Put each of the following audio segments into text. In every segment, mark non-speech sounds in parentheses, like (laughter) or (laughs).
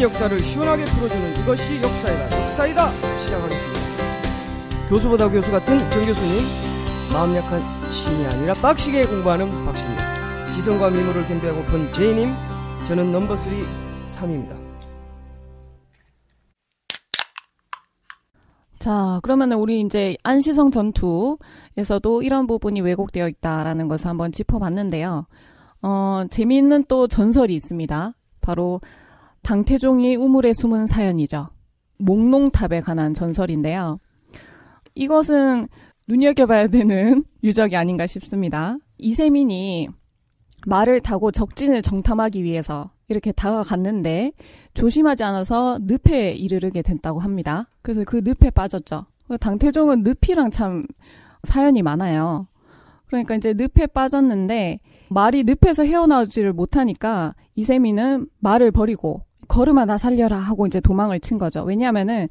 모든 역사를 시원하게 풀어주는 이것이 역사이다. 역사이다. 시작하겠습니다. 교수보다 교수 같은 정 교수님, 마음 약한 신이 아니라 빡시게 공부하는 박신님, 지성과 미모를 겸비하고픈 제이님, 저는 넘버 3 3입니다. 자, 그러면 우리 이제 안시성 전투에서도 이런 부분이 왜곡되어 있다라는 것을 한번 짚어봤는데요. 어, 재미있는 또 전설이 있습니다. 바로 당태종이 우물에 숨은 사연이죠. 목농탑에 관한 전설인데요. 이것은 눈여겨봐야 되는 (laughs) 유적이 아닌가 싶습니다. 이세민이 말을 타고 적진을 정탐하기 위해서 이렇게 다가갔는데 조심하지 않아서 늪에 이르르게 됐다고 합니다. 그래서 그 늪에 빠졌죠. 당태종은 늪이랑 참 사연이 많아요. 그러니까 이제 늪에 빠졌는데 말이 늪에서 헤어나오지를 못하니까 이세민은 말을 버리고 걸음 하나 살려라 하고 이제 도망을 친 거죠. 왜냐하면은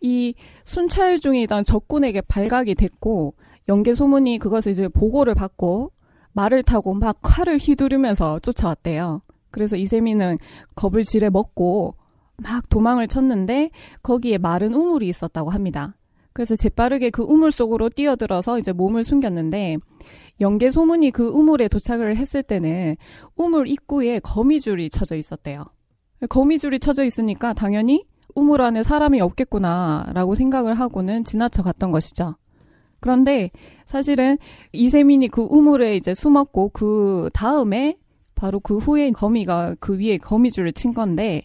이 순찰 중이던 적군에게 발각이 됐고 영계 소문이 그것을 이제 보고를 받고 말을 타고 막 칼을 휘두르면서 쫓아왔대요. 그래서 이세미는 겁을 지레 먹고 막 도망을 쳤는데 거기에 마른 우물이 있었다고 합니다. 그래서 재빠르게 그 우물 속으로 뛰어들어서 이제 몸을 숨겼는데 영계 소문이 그 우물에 도착을 했을 때는 우물 입구에 거미줄이 쳐져 있었대요. 거미줄이 쳐져 있으니까 당연히 우물 안에 사람이 없겠구나라고 생각을 하고는 지나쳐 갔던 것이죠. 그런데 사실은 이세민이 그 우물에 이제 숨었고 그 다음에 바로 그 후에 거미가 그 위에 거미줄을 친 건데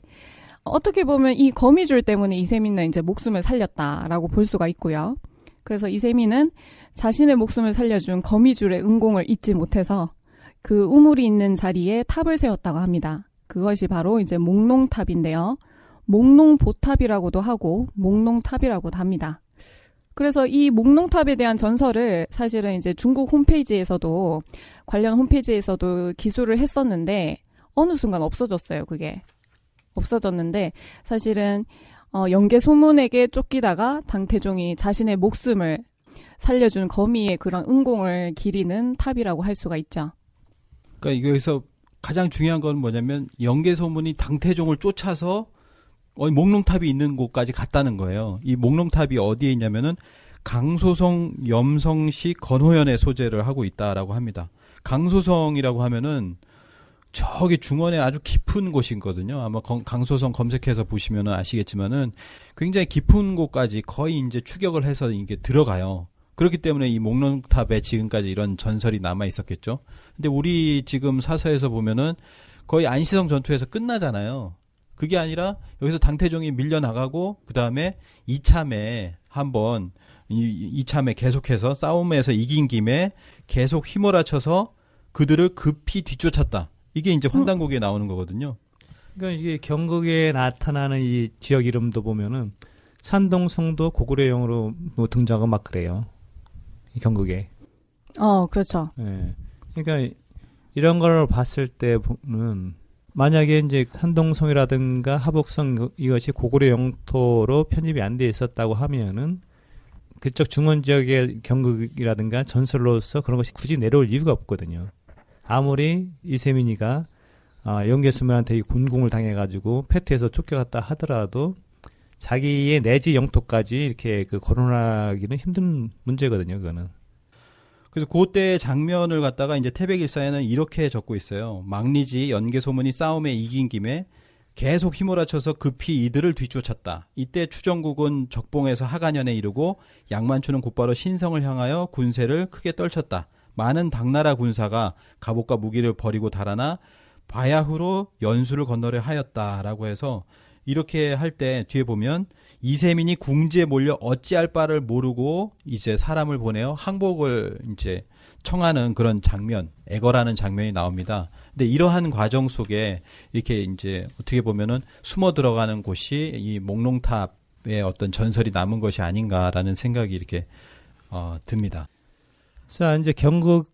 어떻게 보면 이 거미줄 때문에 이세민은 이제 목숨을 살렸다라고 볼 수가 있고요. 그래서 이세민은 자신의 목숨을 살려준 거미줄의 은공을 잊지 못해서 그 우물이 있는 자리에 탑을 세웠다고 합니다. 그것이 바로 이제 목농탑인데요. 목농보탑이라고도 하고 목농탑이라고도 합니다. 그래서 이 목농탑에 대한 전설을 사실은 이제 중국 홈페이지에서도 관련 홈페이지에서도 기술을 했었는데 어느 순간 없어졌어요. 그게 없어졌는데 사실은 어, 연계 소문에게 쫓기다가 당태종이 자신의 목숨을 살려준 거미의 그런 은공을 기리는 탑이라고 할 수가 있죠. 그러니까 여기서 가장 중요한 건 뭐냐면 영계 소문이 당태종을 쫓아서 어, 목농탑이 있는 곳까지 갔다는 거예요. 이목농탑이 어디에 있냐면은 강소성, 염성시, 건호연의 소재를 하고 있다라고 합니다. 강소성이라고 하면은 저기 중원에 아주 깊은 곳이거든요. 아마 강소성 검색해서 보시면 아시겠지만은 굉장히 깊은 곳까지 거의 이제 추격을 해서 이게 들어가요. 그렇기 때문에 이 목련탑에 지금까지 이런 전설이 남아 있었겠죠. 근데 우리 지금 사서에서 보면은 거의 안시성 전투에서 끝나잖아요. 그게 아니라 여기서 당태종이 밀려나가고 그 다음에 이참에 한번 이, 이참에 계속해서 싸움에서 이긴 김에 계속 휘몰아쳐서 그들을 급히 뒤쫓았다. 이게 이제 환단국에 음. 나오는 거거든요. 그러니까 이게 경극에 나타나는 이 지역 이름도 보면은 산동, 성도, 고구려영으로 뭐 등장하고 막 그래요. 경극에. 어, 그렇죠. 예. 그러니까 이런 걸 봤을 때 보면 만약에 이제 산동성이라든가 하북성 이것이 고구려 영토로 편입이 안 돼 있었다고 하면은 그쪽 중원 지역의 경극이라든가 전설로서 그런 것이 굳이 내려올 이유가 없거든요. 아무리 이세민이가 아, 영계수면한테이 곤궁을 당해가지고 패트에서 쫓겨갔다 하더라도 자기의 내지 영토까지 이렇게 그 거론하기는 힘든 문제거든요, 그거는. 그래서 그때 장면을 갖다가 이제 태백일사에는 이렇게 적고 있어요. 막리지 연개소문이 싸움에 이긴 김에 계속 휘몰아쳐서 급히 이들을 뒤쫓았다. 이때 추정국은 적봉에서 하간현에 이르고 양만추는 곧바로 신성을 향하여 군세를 크게 떨쳤다. 많은 당나라 군사가 갑옷과 무기를 버리고 달아나 바야흐로 연수를 건너려 하였다라고 해서 이렇게 할 때 뒤에 보면 이세민이 궁지에 몰려 어찌할 바를 모르고 이제 사람을 보내어 항복을 이제 청하는 그런 장면, 애거라는 장면이 나옵니다. 근데 이러한 과정 속에 이렇게 이제 어떻게 보면은 숨어 들어가는 곳이 이 목롱탑의 어떤 전설이 남은 것이 아닌가라는 생각이 이렇게 어, 듭니다. 자, 이제 경극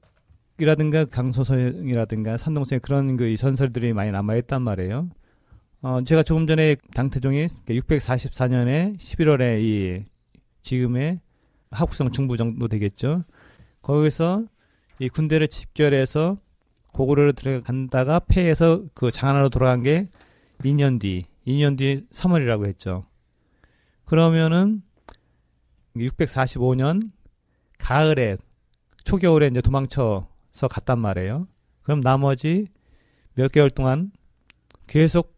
이라든가 강소성이라든가 산동성에 그런 그이 전설들이 많이 남아 있단 말이에요. 어, 제가 조금 전에 당태종이 644년에 11월에 이 지금의 합국성 중부 정도 되겠죠. 거기서 이 군대를 집결해서 고구려로 들어간다가 패해서 그 장안으로 돌아간 게 2년 뒤, 2년 뒤 3월이라고 했죠. 그러면은 645년 가을에 초겨울에 이제 도망쳐서 갔단 말이에요. 그럼 나머지 몇 개월 동안 계속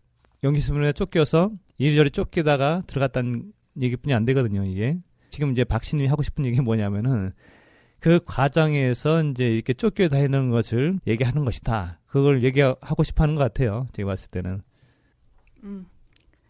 연기수문에 쫓겨서 이리저리 쫓기다가 들어갔다는 얘기뿐이 안 되거든요, 이게. 지금 이제 박씨님이 하고 싶은 얘기 뭐냐면은 그 과정에서 이제 이렇게 쫓겨다니는 것을 얘기하는 것이다. 그걸 얘기하고 싶어 하는 것 같아요. 제가 봤을 때는. 음.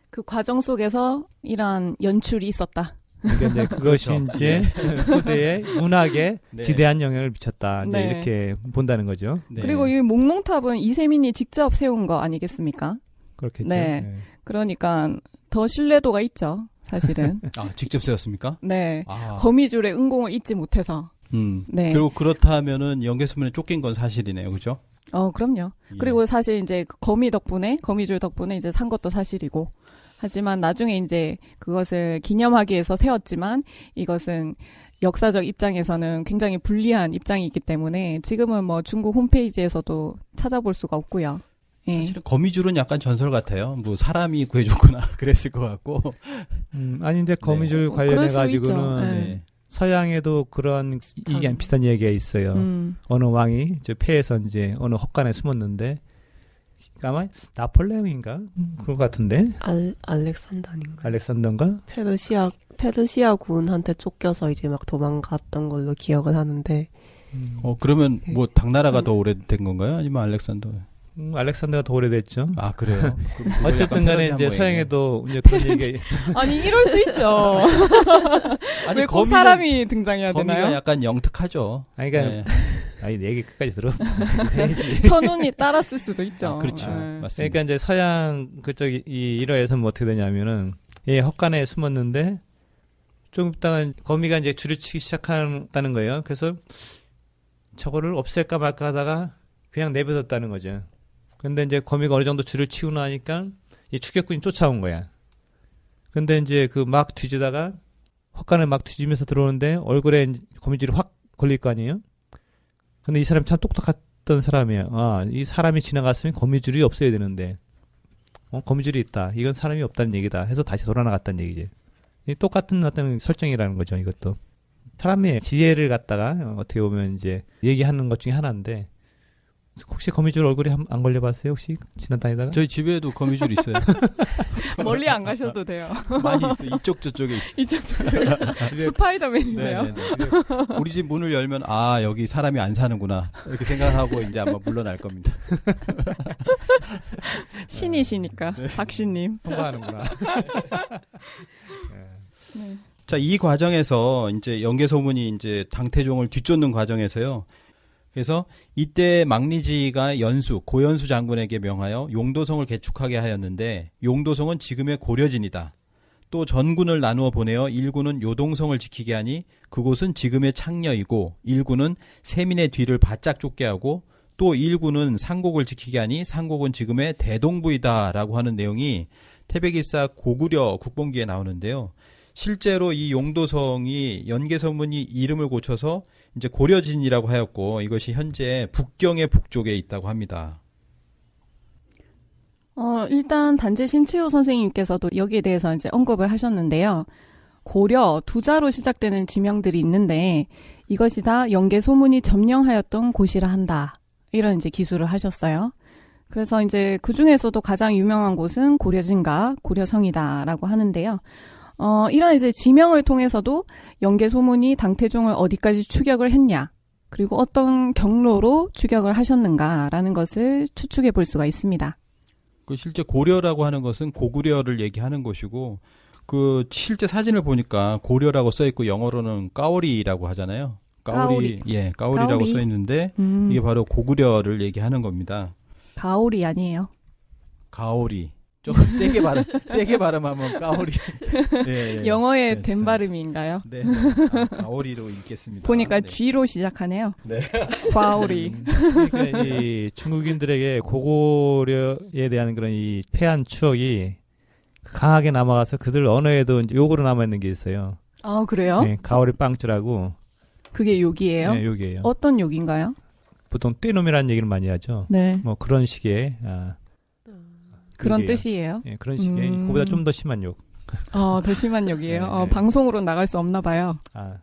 그 과정 속에서 이러한 연출이 있었다. 그러니까 이제 (laughs) 그것이 그렇죠. 이제 네. 후대의 문학에 네. 지대한 영향을 미쳤다. 이제 네. 이렇게 본다는 거죠. 네. 그리고 이 목농탑은 이세민이 직접 세운 거 아니겠습니까? 그렇겠죠. 네. 네. 그러니까 더 신뢰도가 있죠. 사실은. (laughs) 아, 직접 세웠습니까? 네. 아. 거미줄의 은공을 잊지 못해서. 음. 네. 결국 그렇다면은 연계수면에 쫓긴 건 사실이네요. 그죠? 어, 그럼요. 예. 그리고 사실 이제 그 거미 덕분에, 거미줄 덕분에 이제 산 것도 사실이고. 하지만 나중에 이제 그것을 기념하기 위해서 세웠지만 이것은 역사적 입장에서는 굉장히 불리한 입장이기 때문에 지금은 뭐 중국 홈페이지에서도 찾아볼 수가 없고요. 예. 사실은 거미줄은 약간 전설 같아요. 뭐 사람이 구해줬구나 (laughs) 그랬을 것 같고. 음, 아닌데 거미줄 네. 뭐 관련해 가지고는 네. 서양에도 그런 이게 안 비슷한 얘기가 있어요. 음. 어느 왕이 저 폐에서 이제 어느 헛간에 숨었는데 아마 나폴레옹인가 음. 그거 같은데 알, 알렉산더인가 알렉산더인가 페르시아 페르시아 군한테 쫓겨서 이제 막 도망갔던 걸로 기억을 하는데 음. 어 그러면 네. 뭐 당나라가 음. 더 오래된 건가요 아니면 알렉산더 음, 알렉산더가 더 오래됐죠. 아 그래요? (laughs) 그, 그 어쨌든 간에 이제 서양에도 이제 그런 얘기 아니 이럴 수 있죠. (laughs) 아니 왜 거미가, 사람이 등장해야 거미가 되나요? 약간 영특하죠. 아니 그러니까 네. (laughs) 아니 얘기 끝까지 들어. 천운이 따랐을 수도 있죠. 아, 그렇죠. 네. 맞습니다. 그러니까 이제 서양 그쪽 이 일화에서 는뭐 어떻게 되냐면은 얘 헛간에 숨었는데 좀 있다가 거미가 이제 줄을치기 시작한다는 거예요. 그래서 저거를 없앨까 말까 하다가 그냥 내버렸다는 거죠. 근데 이제 거미가 어느 정도 줄을 치우 나니까 하이축격군이 쫓아온 거야. 근데 이제 그 막 뒤지다가 헛간을 막 뒤지면서 들어오는데 얼굴에 거미줄이 확 걸릴 거 아니에요? 근데 이 사람 참 똑똑했던 사람이야. 아, 이 사람이 지나갔으면 거미줄이 없어야 되는데. 어, 거미줄이 있다. 이건 사람이 없다는 얘기다. 해서 다시 돌아 나갔다는 얘기지. 이 똑같은 어떤 설정이라는 거죠, 이것도. 사람의 지혜를 갖다가 어, 어떻게 보면 이제 얘기하는 것 중에 하나인데 혹시 거미줄 얼굴에 한, 안 걸려봤어요? 혹시 지나다니다가? 저희 집에도 거미줄 있어요. (laughs) 멀리 안 가셔도 돼요. 많이 있어. 이쪽 저쪽에 있어. 이쪽 저쪽에 (laughs) 스파이더맨이네요. 네, 네, 네. 우리 집 문을 열면 아 여기 사람이 안 사는구나 이렇게 생각하고 이제 아마 물러날 겁니다. (laughs) 신이시니까 네. 박신님. 통과하는구나. 네. 자, 이 과정에서 이제 연개 소문이 이제 당태종을 뒤쫓는 과정에서요. 그래서 이때 망리지가 연수 고연수 장군에게 명하여 용도성을 개축하게 하였는데 용도성은 지금의 고려진이다. 또 전군을 나누어 보내어 일군은 요동성을 지키게 하니 그곳은 지금의 창녀이고 일군은 세민의 뒤를 바짝 쫓게 하고 또 일군은 상곡을 지키게 하니 상곡은 지금의 대동부이다라고 하는 내용이 태백일사 고구려 국본기에 나오는데요. 실제로 이 용도성이 연개서문이 이름을 고쳐서 이제 고려진이라고 하였고 이것이 현재 북경의 북쪽에 있다고 합니다. 어, 일단 단재 신치호 선생님께서도 여기에 대해서 이제 언급을 하셨는데요. 고려 두자로 시작되는 지명들이 있는데 이것이 다 영계 소문이 점령하였던 곳이라 한다. 이런 이제 기술을 하셨어요. 그래서 이제 그 중에서도 가장 유명한 곳은 고려진과 고려성이다라고 하는데요. 어, 이런 이제 지명을 통해서도 영계 소문이 당태종을 어디까지 추격을 했냐, 그리고 어떤 경로로 추격을 하셨는가라는 것을 추측해 볼 수가 있습니다. 그 실제 고려라고 하는 것은 고구려를 얘기하는 것이고 그 실제 사진을 보니까 고려라고 써 있고 영어로는 까오리라고 하잖아요. 까오리, 까오리. 예, 까오리라고 까오리. 써 있는데 음. 이게 바로 고구려를 얘기하는 겁니다. 가오리 아니에요. 가오리. 조금 세게 발음, 세게 발음하면 까오리. 네, (laughs) 예, 예. 영어의 된 발음인가요? 네, 네, 아, 까오리로 읽겠습니다. 보니까 네. G로 시작하네요. 네. 과오리. 음. 그이 그러니까 중국인들에게 고구려에 대한 그런 이폐한 추억이 강하게 남아가서 그들 언어에도 이제 욕으로 남아있는 게 있어요. 아, 그래요? 네, 가오리 빵주라고. 그게 욕이에요? 네, 욕이에요. 어떤 욕인가요? 보통 떼놈이라는 얘기를 많이 하죠. 네. 뭐 그런 식의. 아, 그런 뜻이에요. 예, 그런 식의 음... 그보다 좀 더 심한 욕. 어, 더 심한 욕이에요. 네, 어, 네. 방송으로 나갈 수 없나 봐요. 아.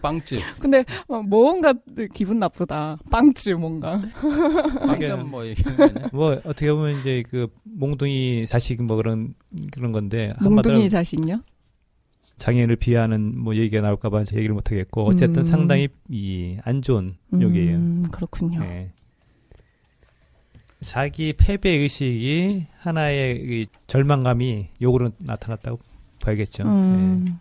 빵집. 근데 어, 뭔가 기분 나쁘다. 빵집 뭔가. 빵점 뭐 얘기하면 뭐 어떻게 보면 이제 그 몽둥이 자식 뭐 그런 그런 건데 몽둥이 자식요? 장애인 비하하는 뭐 얘기가 나올까봐 얘기를 못하겠고 어쨌든 음. 상당히 이 안 좋은 음, 욕이에요. 그렇군요. 네. 자기 패배 의식이 하나의 절망감이 욕으로 나타났다고 봐야겠죠. 음. 네.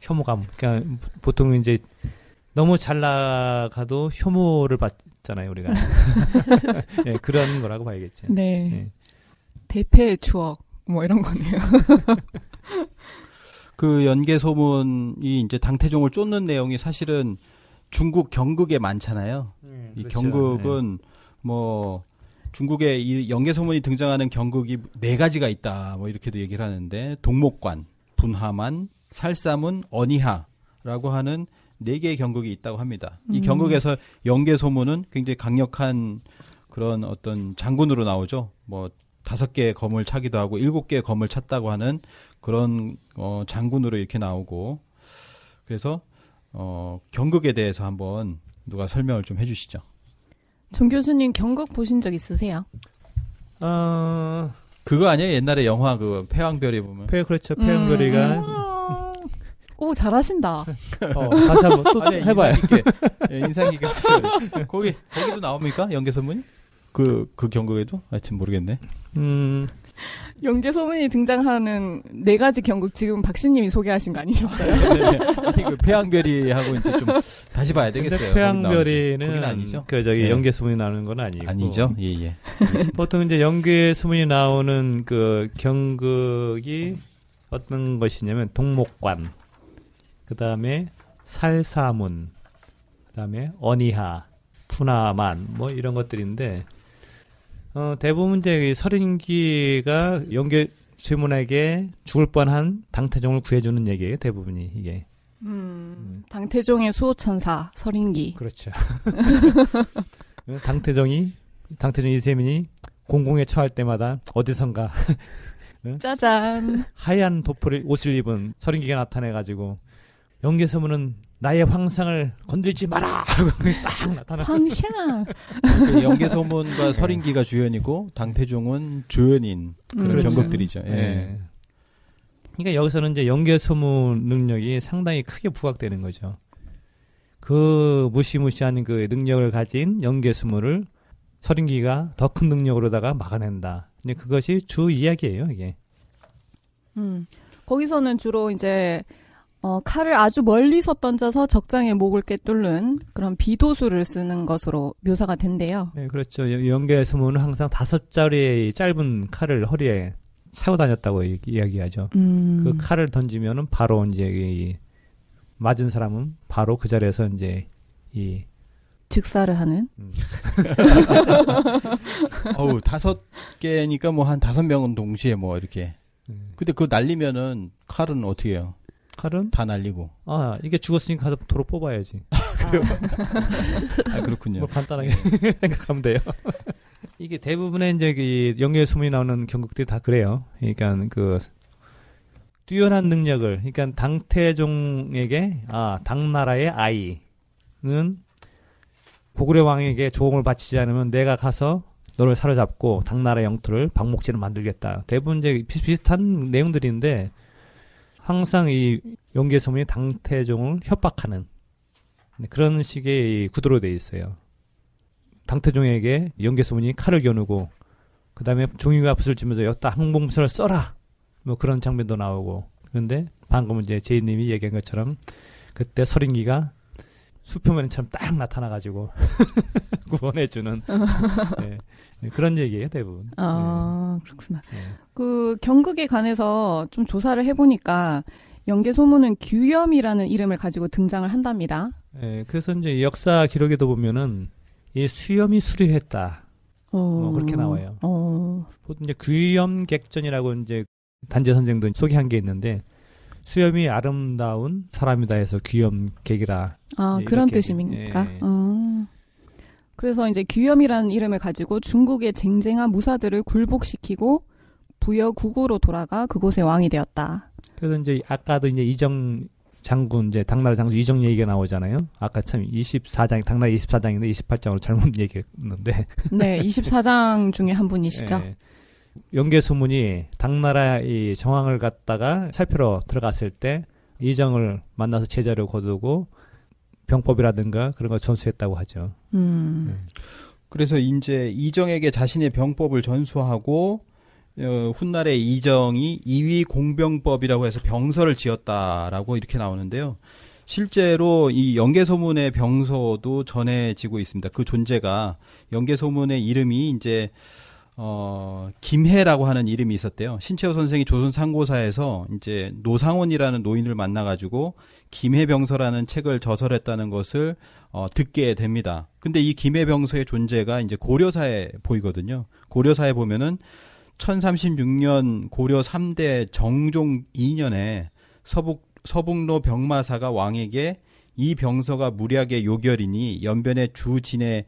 혐오감. 그러니까 보통 이제 너무 잘 나가도 혐오를 받잖아요, 우리가. 네, (laughs) 그런 거라고 봐야겠죠. 네. 네. 대패 추억 뭐 이런 거네요. (laughs) 그 연개 소문이 이제 당태종을 쫓는 내용이 사실은 중국 경극에 많잖아요. 음, 이 그렇죠. 경극은 네. 뭐 중국의 이 연개소문이 등장하는 경극이 네 가지가 있다. 뭐 이렇게도 얘기를 하는데 동목관, 분하만, 살사문, 언이하라고 하는 네 개의 경극이 있다고 합니다. 음. 이 경극에서 연개소문은 굉장히 강력한 그런 어떤 장군으로 나오죠. 뭐 다섯 개의 검을 차기도 하고 일곱 개의 검을 찼다고 하는 그런 어 장군으로 이렇게 나오고 그래서 어, 경극에 대해서 한번 누가 설명을 좀 해주시죠. 정 교수님 경극 보신 적 있으세요? 어... 그거 아니에요? 옛날에 영화 그 패왕별이 보면. 패 그렇죠. 패왕별이가. 음... 오 잘하신다. 어, 다시 한번 또 아니, 해봐요. 인상 깊게 예, 인상 깊게 거기 거기도 나옵니까 연계 선문그그 그 경극에도 하여튼 모르겠네. 음 (laughs) 연계 소문이 등장하는 네 가지 경극 지금 박신님이 소개하신 거 아니셨어요? 네, 네, 네. 그 폐왕별이하고 이제 좀 다시 봐야 되겠어요. 폐양별이는 아니죠. 그 저기 네. 연계 소문이 나는 건 아니고 아니죠. 예 예. 보통 이제 연계 소문이 나오는 그 경극이 어떤 것이냐면 동목관, 그 다음에 살사문, 그 다음에 언이하, 푸나만 뭐 이런 것들인데 어, 대부분 이제 서린기가 연결 질문에게 죽을 뻔한 당태종을 구해주는 얘기예요. 대부분이 이게. 음, 음. 당태종의 수호천사 서린기. 그렇죠. (laughs) 당태종이 당태종 이세민이 공공에 처할 때마다 어디선가 (laughs) 짜잔 하얀 도포를 옷을 입은 서린기가 나타내 가지고 연계서문은 나의 황상을 건들지 마라 하고 딱 나타나. 황상. 그 연계 소문과 네. 서린기가 주연이고 당태종은 조연인 그런 그렇죠. 경극들이죠. 예. 예. 그러니까 여기서는 이제 연계 소문 능력이 상당히 크게 부각되는 거죠. 그 무시무시한 그 능력을 가진 연계 소문을 서린기가 더 큰 능력으로다가 막아낸다. 근데 그것이 주 이야기예요, 이게. 음. 거기서는 주로 이제 어, 칼을 아주 멀리서 던져서 적장의 목을 깨뚫는 그런 비도수를 쓰는 것으로 묘사가 된대요. 네, 그렇죠. 연계 스문는 항상 다섯 자리의 짧은 칼을 허리에 차고 다녔다고 이, 야기하죠 음. 그 칼을 던지면은 바로 이제 이, 맞은 사람은 바로 그 자리에서 이제 이 즉사를 하는. 음. (laughs) 어우 다섯 개니까 뭐 한 다섯 명은 동시에 뭐 이렇게. 네. 근데 그 날리면은 칼은 어떻게 해요? 칼은 다 날리고. 아 이게 죽었으니까 가서 도로 뽑아야지. (laughs) 아, 그래요? 아. 그렇군요. 뭐 간단하게 (laughs) 생각하면 돼요. (laughs) 이게 대부분의 이제 이 그 영예의 소문이 나오는 경극들이 다 그래요. 그러니까 그 뛰어난 능력을, 그러니까 당태종에게 아 당나라의 아이는 고구려 왕에게 조공을 바치지 않으면 내가 가서 너를 사로잡고 당나라 영토를 방목지로 만들겠다. 대부분 이제 비슷한 내용들인데 항상 이용계 소문이 당태종을 협박하는 네, 그런 식의 구도로 돼 있어요. 당태종에게 용계 소문이 칼을 겨누고 그 다음에 종이가 붓을 치면서 여따항공부을 써라 뭐 그런 장면도 나오고 그런데 방금 이제 제이님이 얘기한 것처럼 그때 서린기가 수표면처럼 딱 나타나가지고 (laughs) 구원해주는 (laughs) 네. 네. 그런 얘기예요 대부분. 아 네. 그렇구나. 네. 그 경극에 관해서 좀 조사를 해보니까 연계 소문은 규염이라는 이름을 가지고 등장을 한답니다. 네, 그래서 이제 역사 기록에도 보면은 이 수염이 수리했다. 어... 어, 그렇게 나와요. 어... 보통 이제 규염 객전이라고 이제 단재 선생도 소개한 게 있는데 수염이 아름다운 사람이다 해서 귀염객이라. 아, 네, 그런 뜻입니까? 네. 어. 그래서 이제 귀염이라는 이름을 가지고 중국의 쟁쟁한 무사들을 굴복시키고 부여국으로 돌아가 그곳의 왕이 되었다. 그래서 이제 아까도 이제 이정 장군 이제 당나라 장군 이정 얘기가 나오잖아요. 아까 참 24장 당나라 24장인데 28장으로 잘못 (laughs) 얘기했는데. 네, 24장 중에 한 분이시죠. 네. 연개 소문이 당나라 의 정황을 갖다가 살펴러 들어갔을 때 이정을 만나서 제자를 거두고 병법이라든가 그런 걸 전수했다고 하죠. 음. 음. 그래서 이제 이정에게 자신의 병법을 전수하고 어, 훗날에 이정이 이위 공병법이라고 해서 병서를 지었다라고 이렇게 나오는데요. 실제로 이 연개소문의 병서도 전해지고 있습니다. 그 존재가 연개소문의 이름이 이제 어, 김해라고 하는 이름이 있었대요. 신채호 선생이 조선 상고사에서 이제 노상원이라는 노인을 만나가지고 김해병서라는 책을 저설했다는 것을 어, 듣게 됩니다. 근데 이 김해병서의 존재가 이제 고려사에 보이거든요. 고려사에 보면은 1036년 고려 3대 정종 2년에 서북, 서북로 병마사가 왕에게 이 병서가 무리하게 요결이니 연변의 주진의한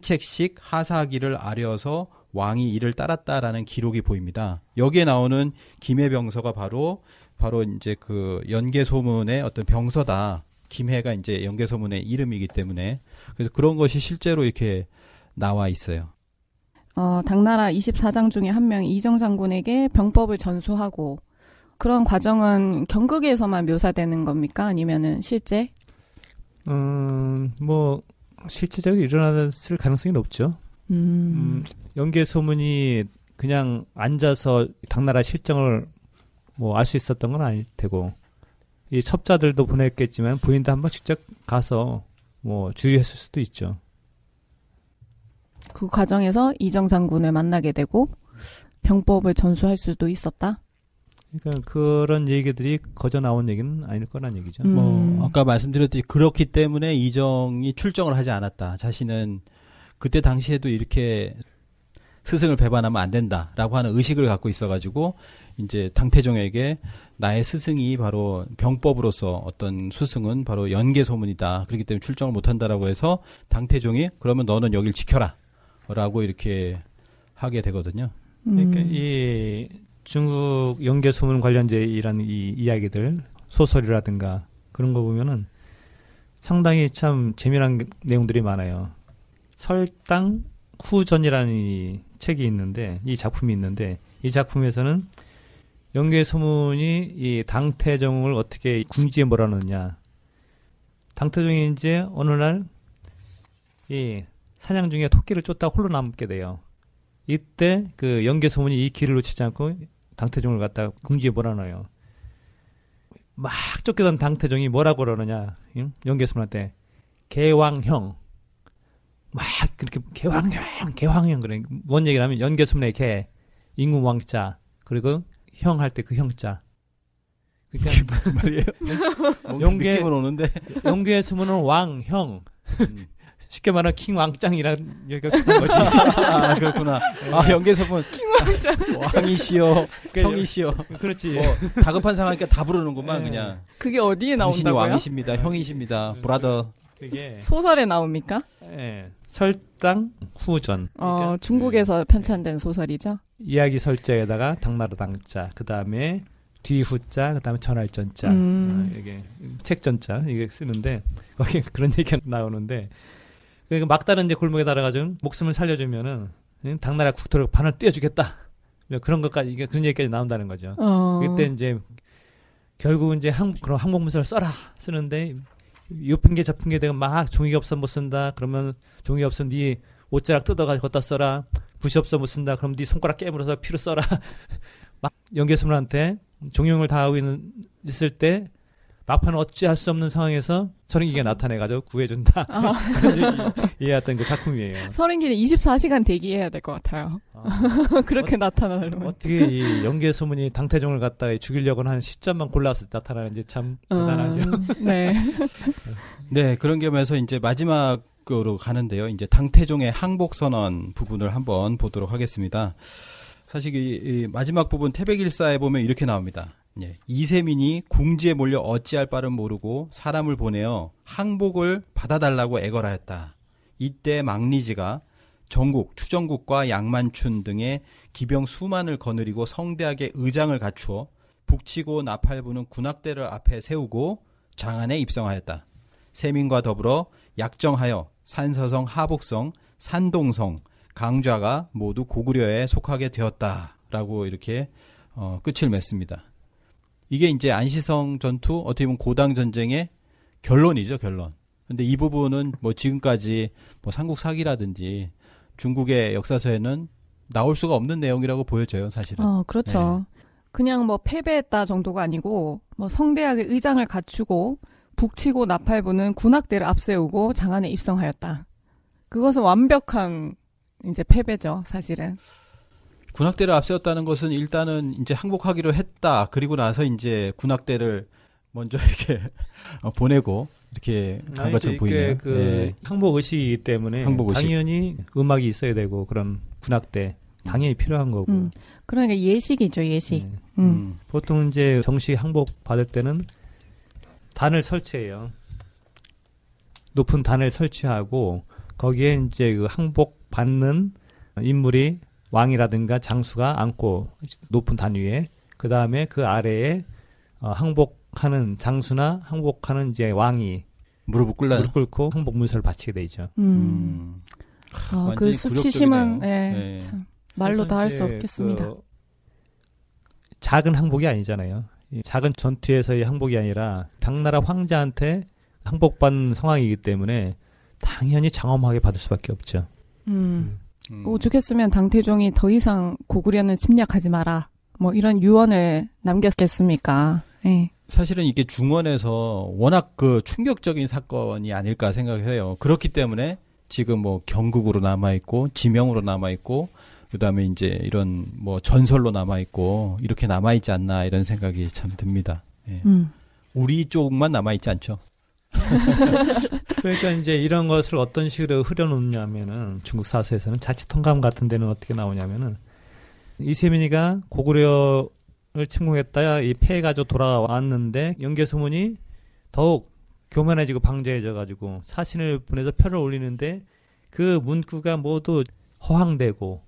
책씩 하사하기를 아려서 왕이 이를 따랐다라는 기록이 보입니다. 여기에 나오는 김해 병서가 바로 바로 이제 그 연계 소문의 어떤 병서다. 김해가 이제 연계 소문의 이름이기 때문에 그래서 그런 것이 실제로 이렇게 나와 있어요. 어, 당나라 24장 중에 한 명이 이정 장군에게 병법을 전수하고 그런 과정은 경극에서만 묘사되는 겁니까? 아니면은 실제? 음, 뭐 실제적으로 일어났을 가능성이 높죠. 음. 음, 연계 소문이 그냥 앉아서 당나라 실정을 뭐 알 수 있었던 건 아닐 테고 이 첩자들도 보냈겠지만 부인도 한번 직접 가서 뭐 주의했을 수도 있죠. 그 과정에서 이정 장군을 만나게 되고 병법을 전수할 수도 있었다. 그러니까 그런 얘기들이 거저 나온 얘기는 아닐 거란 얘기죠. 음. 뭐 아까 말씀드렸듯이 그렇기 때문에 이정이 출정을 하지 않았다. 자신은 그때 당시에도 이렇게 스승을 배반하면 안 된다라고 하는 의식을 갖고 있어가지고 이제 당태종에게 나의 스승이 바로 병법으로서 어떤 스승은 바로 연계 소문이다. 그렇기 때문에 출정을 못한다라고 해서 당태종이 그러면 너는 여길 지켜라라고 이렇게 하게 되거든요. 그러니까 음. 이 중국 연계 소문 관련제이라이 이야기들 소설이라든가 그런 거 보면은 상당히 참 재미난 내용들이 많아요. 설당 후전이라는 이 책이 있는데 이 작품이 있는데 이 작품에서는 연계 소문이 이당태종을 어떻게 궁지에 몰아넣느냐. 당태종이 이제 어느 날 이 사냥 중에 토끼를 쫓다 홀로 남게 돼요. 이때 그연계 소문이 이 길을 놓치지 않고 당태종을 갖다 궁지에 몰아넣어요. 막 쫓기던 당태종이 뭐라고 그러느냐? 응? 영계 소문한테 개왕형 막 그렇게 개황형 개황형 그래 뭔 얘기를 하면 연개수문의 개 인공 왕자 그리고 형 할 때 그 형자 그러니까 그게 무슨 말이에요? (laughs) 네? 용계 느낌은 오는데 용계의 수문은 왕형 음. 쉽게 말하면 킹왕짱이라는 얘기가 그런 거죠 아, 그렇구나. 아, 네. 연계서분. 킹 왕짱. 왕이시여, 형이시여. 그렇지. 뭐, 다급한 상황이니까 다 부르는구만, 네. 그냥. 그게 어디에 나온다고요? 왕이십니다, 형이십니다, 브라더. 그게 소설에 나옵니까? 예. 설당 후전. 어, 그러니까 예. 중국에서 예, 편찬된 소설이죠. 이야기 설자에다가 당나라 당자, 그 다음에 뒤후자, 그 다음에 전할전자, 음. 아, 이게 책전자 이게 쓰는데 거기 (laughs) 그런 얘기가 나오는데 그러니까 막다른 이제 골목에 달아가지고 목숨을 살려주면은 당나라 국토를 반을 떼어주겠다. 뭐 그런 것까지 이게 그런 얘기까지 나온다는 거죠. 어. 그때 이제 결국은 이제 항, 그런 항목문서를 써라 쓰는데 요 핑계 저 핑계 대고 막 종이가 없어 못 쓴다. 그러면 종이 없어면네 옷자락 뜯어가지고 갖다 써라. 붓이 없어 못 쓴다. 그럼 네 손가락 깨물어서 피로 써라. (laughs) 막 연계수문한테 종용을 다하고 있는, 있을 때 막판 어찌할 수 없는 상황에서 서른기가 그렇죠. 나타내가지고 구해준다. 어. (laughs) 이해했던 그 작품이에요. 서른기는 24시간 대기해야 될 것 같아요. 아. (laughs) 그렇게 어, 나타나려 어떻게 이 연계 소문이 당태종을 갖다 죽이려고 하 시점만 골라서 나타나는지 참 어, 대단하죠. (laughs) 네. 네, 그런 경우서 이제 마지막 으로 가는데요. 이제 당태종의 항복 선언 부분을 한번 보도록 하겠습니다. 사실 이, 이 마지막 부분 태백일사에 보면 이렇게 나옵니다. 예, 이세민이 궁지에 몰려 어찌할 바를 모르고 사람을 보내어 항복을 받아달라고 애걸하였다. 이때 망리지가 전국, 추정국과 양만춘 등의 기병 수만을 거느리고 성대하게 의장을 갖추어 북치고 나팔부는 군악대를 앞에 세우고 장안에 입성하였다. 세민과 더불어 약정하여 산서성, 하북성, 산동성, 강좌가 모두 고구려에 속하게 되었다라고 이렇게 어, 끝을 맺습니다. 이게 이제 안시성 전투 어떻게 보면 고당 전쟁의 결론이죠 결론. 근데 이 부분은 뭐 지금까지 뭐 삼국 사기라든지 중국의 역사서에는 나올 수가 없는 내용이라고 보여져요 사실은. 어 그렇죠. 네. 그냥 뭐 패배했다 정도가 아니고 뭐 성대하게 의장을 갖추고 북치고 나팔부는 군악대를 앞세우고 장안에 입성하였다. 그것은 완벽한 이제 패배죠 사실은. 군악대를 앞세웠다는 것은 일단은 이제 항복하기로 했다. 그리고 나서 이제 군악대를 먼저 (laughs) 이렇게 어, 보내고 이렇게 간 것처럼 보이네요. 그 네. 항복 의식이기 때문에 항복 당연히 음악이 있어야 되고 그런 군악대 당연히 필요한 거고. 음. 그러니까 예식이죠 예식. 네. 음. 음. 보통 이제 정식 항복 받을 때는 단을 설치해요. 높은 단을 설치하고 거기에 이제 그 항복 받는 인물이 왕이라든가 장수가 앉고 높은 단 위에 그 다음에 그 아래에 어, 항복하는 장수나 항복하는 이제 왕이 무릎을 꿇라 무릎 꿇고 항복 문서를 바치게 되죠. 음. 음. 아, 그 수치심은 예, 네, 네. 말로 다 할 수 없겠습니다. 그 작은 항복이 아니잖아요. 작은 전투에서의 항복이 아니라 당나라 황자한테 항복받는 상황이기 때문에 당연히 장엄하게 받을 수밖에 없죠. 음. 음. 음. 오죽했으면 당태종이 더 이상 고구려는 침략하지 마라. 뭐 이런 유언을 남겼겠습니까? 예. 사실은 이게 중원에서 워낙 그 충격적인 사건이 아닐까 생각해요. 그렇기 때문에 지금 뭐 경국으로 남아 있고 지명으로 남아 있고 그다음에 이제 이런 뭐 전설로 남아 있고 이렇게 남아 있지 않나 이런 생각이 참 듭니다. 예. 음. 우리 쪽만 남아 있지 않죠. (laughs) 그러니까 이제 이런 것을 어떤 식으로 흐려놓냐면은 중국 사서에서는 자치통감 같은 데는 어떻게 나오냐면은 이세민이가 고구려를 침공했다이 패해가지고 돌아왔는데 연계소문이 더욱 교만해지고 방제해져가지고 사신을 보내서 표를 올리는데 그 문구가 모두 허황되고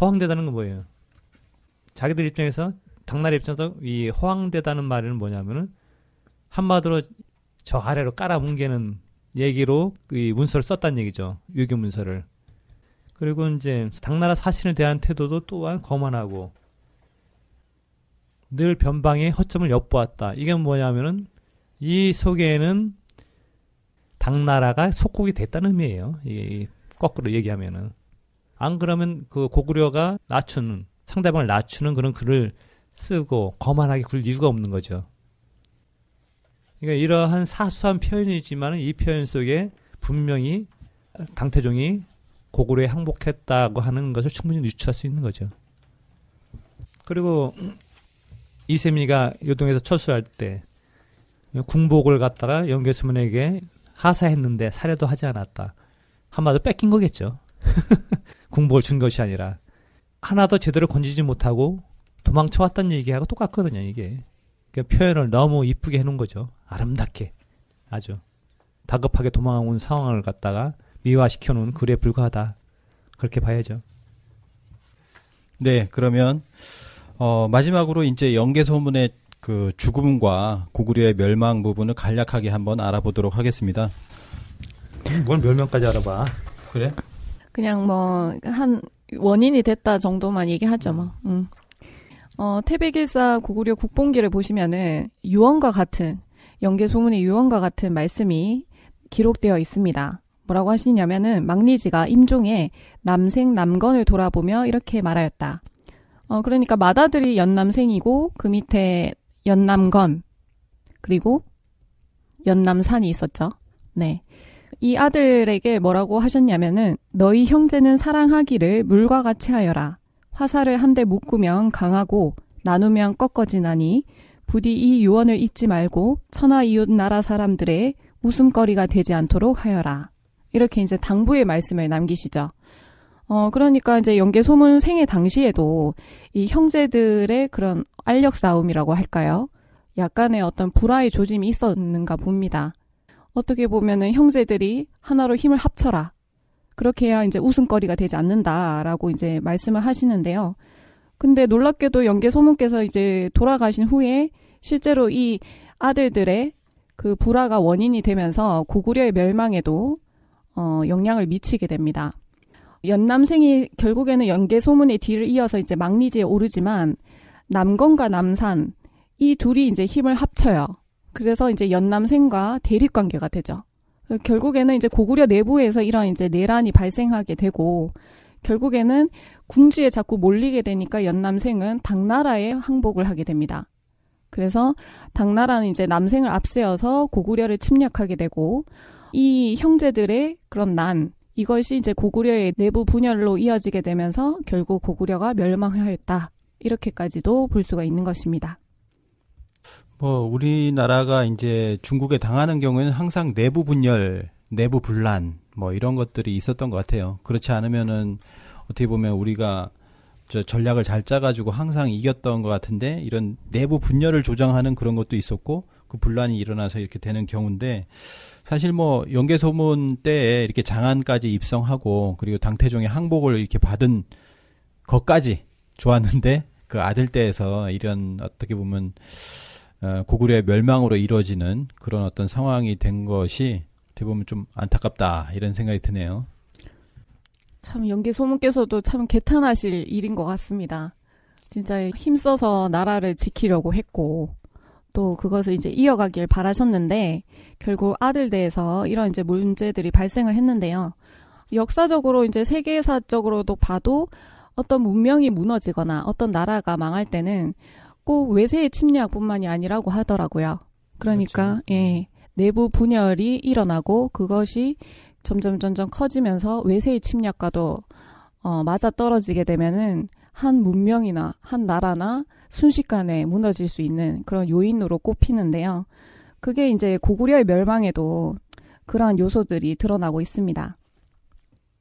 허황되다는 건 뭐예요? 자기들 입장에서 당나라 입장에서 이 허황되다는 말은 뭐냐면은 한마디로 저 아래로 깔아뭉개는 얘기로 이 문서를 썼단 얘기죠. 유교 문서를. 그리고 이제 당나라 사신에 대한 태도도 또한 거만하고 늘 변방의 허점을 엿보았다. 이게 뭐냐면은 이 속에는 당나라가 속국이 됐다는 의미예요. 이 거꾸로 얘기하면은 안 그러면 그 고구려가 낮추는 상대방을 낮추는 그런 글을 쓰고 거만하게 굴 이유가 없는 거죠. 그러니까 이러한 사소한 표현이지만 이 표현 속에 분명히 강태종이 고구려에 항복했다고 하는 것을 충분히 유추할 수 있는 거죠. 그리고 이세미가 요동에서 철수할 때 궁복을 갖다가 영계수문에게 하사했는데 살해도 하지 않았다. 한마디로 뺏긴 거겠죠. (laughs) 궁복을 준 것이 아니라 하나도 제대로 건지지 못하고 도망쳐왔다는 얘기하고 똑같거든요. 이게 그러니까 표현을 너무 이쁘게 해놓은 거죠. 아름답게 아주 다급하게 도망온 상황을 갖다가 미화시켜 놓은 글에 불과하다. 그렇게 봐야죠. 네, 그러면 어, 마지막으로 이제 연개소문의 그 죽음과 고구려의 멸망 부분을 간략하게 한번 알아보도록 하겠습니다. 뭘 멸망까지 알아봐? 그래? 그냥 뭐 한 원인이 됐다 정도만 얘기하죠 뭐. 음. 음. 어, 태백일사 고구려 국본기를 보시면은 유언과 같은 연계 소문의 유언과 같은 말씀이 기록되어 있습니다. 뭐라고 하시냐면은 막니지가 임종에 남생 남건을 돌아보며 이렇게 말하였다. 어, 그러니까 마다들이 연남생이고 그 밑에 연남건 그리고 연남산이 있었죠. 네. 이 아들에게 뭐라고 하셨냐면은 너희 형제는 사랑하기를 물과 같이 하여라. 화살을 한 대 묶으면 강하고 나누면 꺾어지나니 부디 이 유언을 잊지 말고 천하 이웃 나라 사람들의 웃음거리가 되지 않도록 하여라. 이렇게 이제 당부의 말씀을 남기시죠. 어, 그러니까 이제 연개소문 생애 당시에도 이 형제들의 그런 알력 싸움이라고 할까요? 약간의 어떤 불화의 조짐이 있었는가 봅니다. 어떻게 보면은 형제들이 하나로 힘을 합쳐라. 그렇게 해야 이제 웃음거리가 되지 않는다라고 이제 말씀을 하시는데요. 근데 놀랍게도 연개소문께서 이제 돌아가신 후에 실제로 이 아들들의 그 불화가 원인이 되면서 고구려의 멸망에도 어, 영향을 미치게 됩니다. 연남생이 결국에는 연계 소문의 뒤를 이어서 이제 막리지에 오르지만 남건과 남산 이 둘이 이제 힘을 합쳐요. 그래서 이제 연남생과 대립 관계가 되죠. 결국에는 이제 고구려 내부에서 이런 이제 내란이 발생하게 되고 결국에는 궁지에 자꾸 몰리게 되니까 연남생은 당나라에 항복을 하게 됩니다. 그래서 당나라는 이제 남생을 앞세워서 고구려를 침략하게 되고 이 형제들의 그런 난 이것이 이제 고구려의 내부 분열로 이어지게 되면서 결국 고구려가 멸망하였다. 이렇게까지도 볼 수가 있는 것입니다. 뭐 우리나라가 이제 중국에 당하는 경우에는 항상 내부 분열, 내부 분란 뭐 이런 것들이 있었던 것 같아요. 그렇지 않으면은 어떻게 보면 우리가 저 전략을 잘 짜가지고 항상 이겼던 것 같은데 이런 내부 분열을 조장하는 그런 것도 있었고 그 분란이 일어나서 이렇게 되는 경우인데 사실 뭐 연개 소문 때에 이렇게 장안까지 입성하고 그리고 당태종의 항복을 이렇게 받은 것까지 좋았는데 그 아들 때에서 이런 어떻게 보면 어, 고구려의 멸망으로 이뤄지는 그런 어떤 상황이 된 것이 어떻게 보면 좀 안타깝다 이런 생각이 드네요. 참연기 소문께서도 참 개탄하실 일인 것 같습니다. 진짜 힘써서 나라를 지키려고 했고 또 그것을 이제 이어가길 바라셨는데 결국 아들대에서 이런 이제 문제들이 발생을 했는데요. 역사적으로 이제 세계사적으로도 봐도 어떤 문명이 무너지거나 어떤 나라가 망할 때는 꼭 외세의 침략뿐만이 아니라고 하더라고요. 그러니까 그렇죠. 예. 내부 분열이 일어나고 그것이 점점 점점 커지면서 외세의 침략과도 어, 맞아 떨어지게 되면은 한 문명이나 한 나라나 순식간에 무너질 수 있는 그런 요인으로 꼽히는데요. 그게 이제 고구려의 멸망에도 그러한 요소들이 드러나고 있습니다.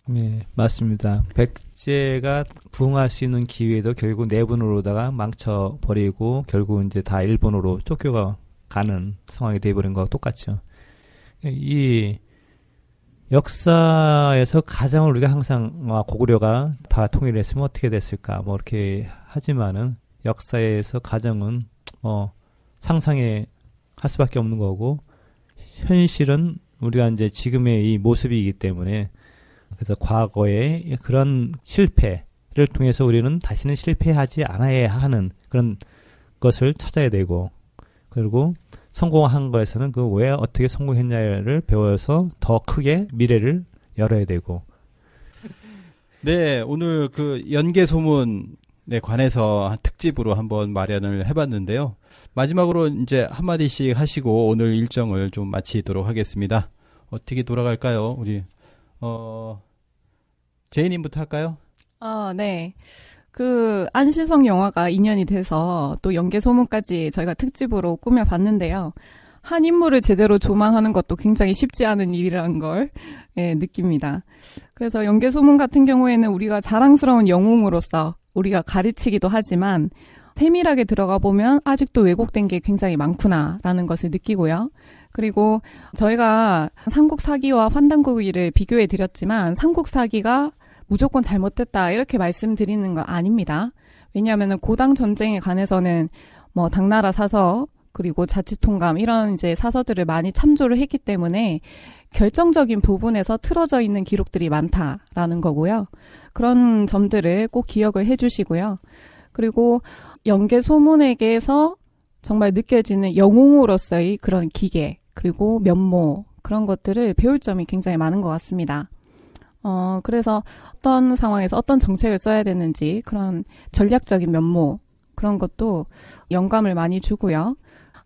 네, 맞습니다. 백제가 부흥할 수 있는 기회도 결국 내분으로다가 망쳐버리고 결국 이제 다 일본으로 쫓겨가 가는 상황이 돼버린 거와 똑같죠. 이 역사에서 가장 우리가 항상 아, 고구려가 다 통일했으면 어떻게 됐을까 뭐 이렇게 하지만은 역사에서 가정은 어 상상에 할 수밖에 없는 거고 현실은 우리가 이제 지금의 이 모습이기 때문에 그래서 과거의 그런 실패를 통해서 우리는 다시는 실패하지 않아야 하는 그런 것을 찾아야 되고 그리고 성공한 거에서는 그 왜 어떻게 성공했냐를 배워서 더 크게 미래를 열어야 되고. (laughs) 네, 오늘 그 연계 소문에 관해서 특집으로 한번 마련을 해봤는데요. 마지막으로 이제 한마디씩 하시고 오늘 일정을 좀 마치도록 하겠습니다. 어떻게 돌아갈까요? 우리, 어, 제이님부터 할까요? 아, 네. 그 안시성 영화가 인연이 돼서 또 연계 소문까지 저희가 특집으로 꾸며봤는데요. 한 인물을 제대로 조망하는 것도 굉장히 쉽지 않은 일이라는 걸 예, 느낍니다. 그래서 연계 소문 같은 경우에는 우리가 자랑스러운 영웅으로서 우리가 가르치기도 하지만 세밀하게 들어가 보면 아직도 왜곡된 게 굉장히 많구나라는 것을 느끼고요. 그리고 저희가 삼국사기와 환단고기를 비교해 드렸지만 삼국사기가 무조건 잘못됐다 이렇게 말씀드리는 건 아닙니다. 왜냐하면 고당 전쟁에 관해서는 뭐 당나라 사서 그리고 자치통감 이런 이제 사서들을 많이 참조를 했기 때문에 결정적인 부분에서 틀어져 있는 기록들이 많다라는 거고요. 그런 점들을 꼭 기억을 해주시고요. 그리고 연계 소문에게서 정말 느껴지는 영웅으로서의 그런 기계 그리고 면모 그런 것들을 배울 점이 굉장히 많은 것 같습니다. 어, 그래서 어떤 상황에서 어떤 정책을 써야 되는지 그런 전략적인 면모 그런 것도 영감을 많이 주고요.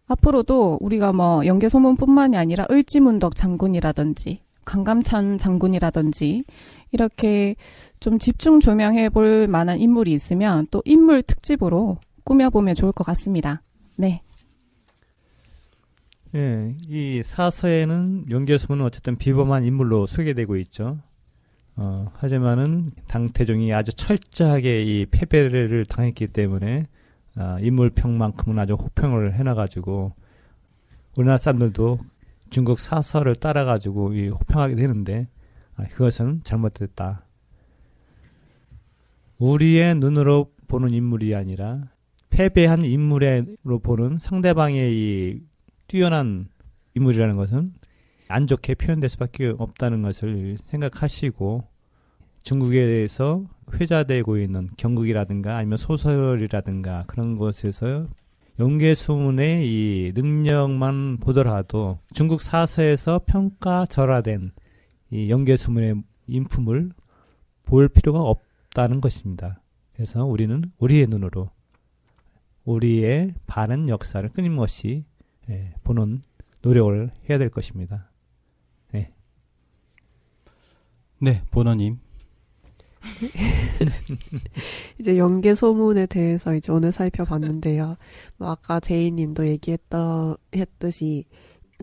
앞으로도 우리가 뭐 연개소문뿐만이 아니라 을지문덕 장군이라든지 강감찬 장군이라든지 이렇게 좀 집중 조명해 볼 만한 인물이 있으면 또 인물 특집으로 꾸며보면 좋을 것 같습니다. 네. 예, 이 사서에는 연개소문은 어쨌든 비범한 인물로 소개되고 있죠. 어, 하지만은 당태종이 아주 철저하게 이 패배를 당했기 때문에 어, 인물평만큼은 아주 호평을 해놔가지고 우리나라 사람들도 중국 사설을 따라가지고 이 호평하게 되는데 아, 그것은 잘못됐다. 우리의 눈으로 보는 인물이 아니라 패배한 인물로 보는 상대방의 이 뛰어난 인물이라는 것은 안 좋게 표현될 수밖에 없다는 것을 생각하시고 중국에서 회자되고 있는 경극이라든가 아니면 소설이라든가 그런 것에서 연계수문의이 능력만 보더라도 중국 사서에서 평가절하된 이연계수문의 인품을 볼 필요가 없다는 것입니다. 그래서 우리는 우리의 눈으로 우리의 바른 역사를 끊임없이 예, 보는 노력을 해야 될 것입니다. 네, 보너님. (laughs) 이제 연계 소문에 대해서 이제 오늘 살펴봤는데요. 뭐 아까 제이님도 얘기했듯이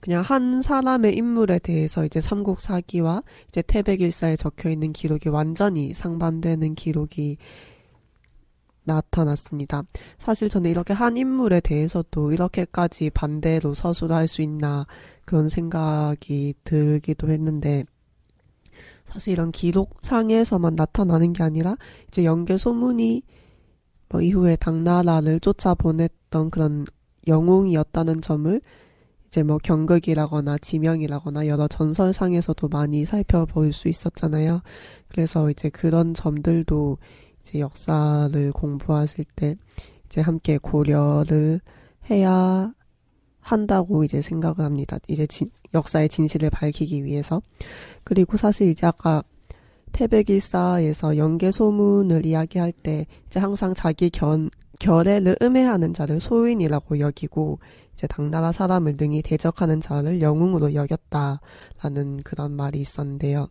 그냥 한 사람의 인물에 대해서 이제 삼국사기와 이제 태백일사에 적혀 있는 기록이 완전히 상반되는 기록이 나타났습니다. 사실 저는 이렇게 한 인물에 대해서도 이렇게까지 반대로 서술할 수 있나 그런 생각이 들기도 했는데 사실 이런 기록상에서만 나타나는 게 아니라 이제 연계 소문이 뭐 이후에 당나라를 쫓아 보냈던 그런 영웅이었다는 점을 이제 뭐 경극이라거나 지명이라거나 여러 전설상에서도 많이 살펴볼 수 있었잖아요. 그래서 이제 그런 점들도 이제 역사를 공부하실 때 이제 함께 고려를 해야 한다고 이제 생각을 합니다. 이제 진, 역사의 진실을 밝히기 위해서. 그리고 사실 이제 아까 태백일사에서 연개소문을 이야기할 때 이제 항상 자기 견, 결애를 음해하는 자를 소인이라고 여기고 이제 당나라 사람을 능히 대적하는 자를 영웅으로 여겼다라는 그런 말이 있었는데요.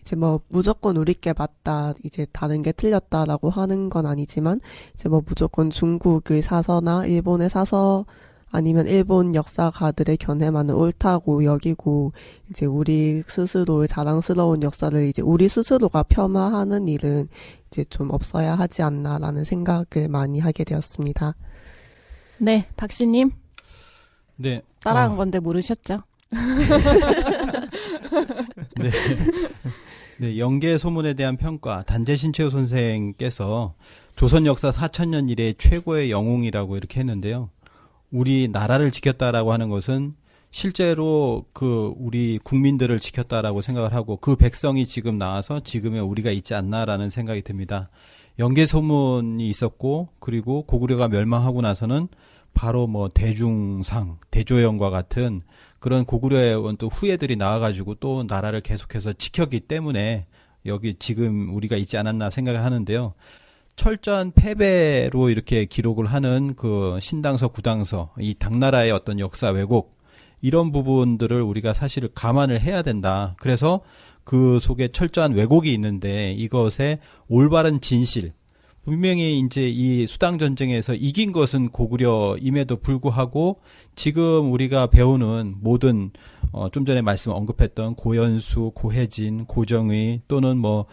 이제 뭐 무조건 우리께 맞다 이제 다른 게 틀렸다라고 하는 건 아니지만 이제 뭐 무조건 중국의 사서나 일본의 사서 아니면 일본 역사가들의 견해만을 옳다고 여기고 이제 우리 스스로의 자랑스러운 역사를 이제 우리 스스로가 폄하하는 일은 이제 좀 없어야 하지 않나라는 생각을 많이 하게 되었습니다. 네, 박씨님. 네. 따라한 어. 건데 모르셨죠? (laughs) 네. 네, 영계 소문에 대한 평가 단재 신채호 선생께서 조선 역사 4천년 이래 최고의 영웅이라고 이렇게 했는데요. 우리 나라를 지켰다라고 하는 것은 실제로 그 우리 국민들을 지켰다라고 생각을 하고 그 백성이 지금 나와서 지금의 우리가 있지 않나라는 생각이 듭니다. 연개 소문이 있었고 그리고 고구려가 멸망하고 나서는 바로 뭐 대중상, 대조영과 같은 그런 고구려의 또 후예들이 나와가지고 또 나라를 계속해서 지켰기 때문에 여기 지금 우리가 있지 않았나 생각을 하는데요. 철저한 패배로 이렇게 기록을 하는 그 신당서, 구당서, 이 당나라의 어떤 역사 왜곡 이런 부분들을 우리가 사실 감안을 해야 된다. 그래서 그 속에 철저한 왜곡이 있는데 이것의 올바른 진실 분명히 이제 이 수당 전쟁에서 이긴 것은 고구려임에도 불구하고 지금 우리가 배우는 모든 어좀 전에 말씀 언급했던 고연수, 고혜진, 고정의 또는 뭐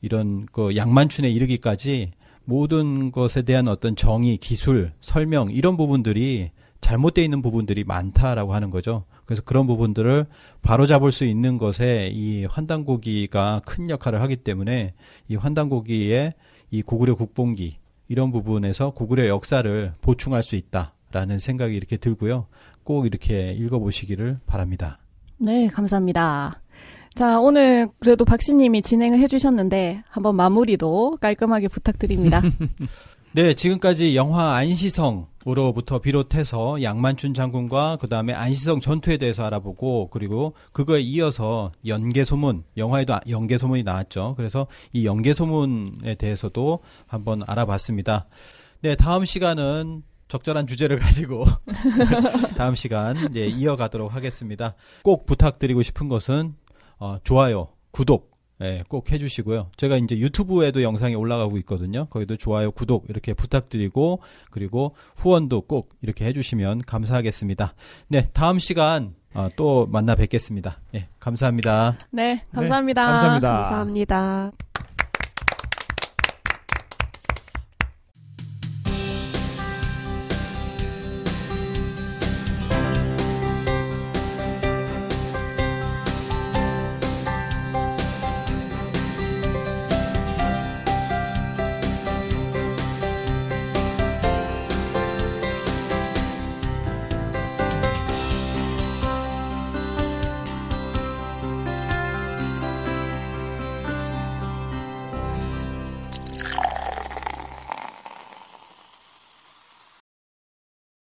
이런 그 양만춘에 이르기까지 모든 것에 대한 어떤 정의, 기술, 설명 이런 부분들이 잘못되어 있는 부분들이 많다라고 하는 거죠. 그래서 그런 부분들을 바로잡을 수 있는 것에 이 환단고기가 큰 역할을 하기 때문에 이 환단고기의 이 고구려 국본기 이런 부분에서 고구려 역사를 보충할 수 있다라는 생각이 이렇게 들고요. 꼭 이렇게 읽어보시기를 바랍니다. 네, 감사합니다. 자, 오늘 그래도 박신님이 진행을 해주셨는데 한번 마무리도 깔끔하게 부탁드립니다. (laughs) 네, 지금까지 영화 안시성으로부터 비롯해서 양만춘 장군과 그 다음에 안시성 전투에 대해서 알아보고 그리고 그거에 이어서 연개소문 영화에도 아, 연개소문이 나왔죠. 그래서 이 연개소문에 대해서도 한번 알아봤습니다. 네, 다음 시간은 적절한 주제를 (laughs) 가지고 (laughs) 다음 시간 이어가도록 하겠습니다. 꼭 부탁드리고 싶은 것은 어, 좋아요, 구독 예, 꼭 해주시고요. 제가 이제 유튜브에도 영상이 올라가고 있거든요. 거기도 좋아요, 구독 이렇게 부탁드리고 그리고 후원도 꼭 이렇게 해주시면 감사하겠습니다. 네, 다음 시간 어, 또 만나 뵙겠습니다. 예, 감사합니다. 네, 감사합니다. 네, 감사합니다. 감사합니다. 감사합니다.